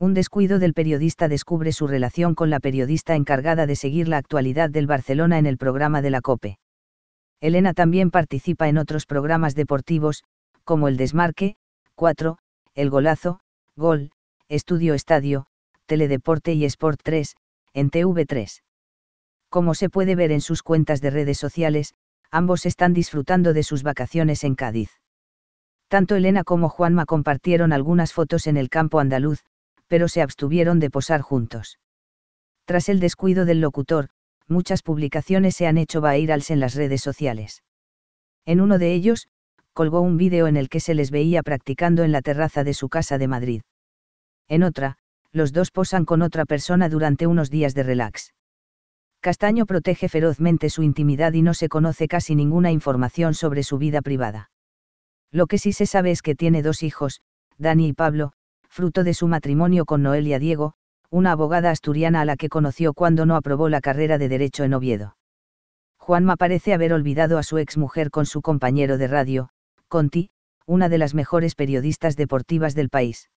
un descuido del periodista descubre su relación con la periodista encargada de seguir la actualidad del Barcelona en el programa de la COPE. Elena también participa en otros programas deportivos, como el Desmarque, 4, El Golazo, Gol, Estudio Estadio, Teledeporte y Sport 3, en TV3. Como se puede ver en sus cuentas de redes sociales, ambos están disfrutando de sus vacaciones en Cádiz. Tanto Elena como Juanma compartieron algunas fotos en el campo andaluz, pero se abstuvieron de posar juntos. Tras el descuido del locutor, muchas publicaciones se han hecho virales en las redes sociales. En uno de ellos, colgó un vídeo en el que se les veía practicando en la terraza de su casa de Madrid. En otra, los dos posan con otra persona durante unos días de relax. Castaño protege ferozmente su intimidad y no se conoce casi ninguna información sobre su vida privada. Lo que sí se sabe es que tiene dos hijos, Dani y Pablo, fruto de su matrimonio con Noelia Diego, una abogada asturiana a la que conoció cuando no aprobó la carrera de Derecho en Oviedo. Juanma parece haber olvidado a su exmujer con su compañero de radio, Conti, una de las mejores periodistas deportivas del país.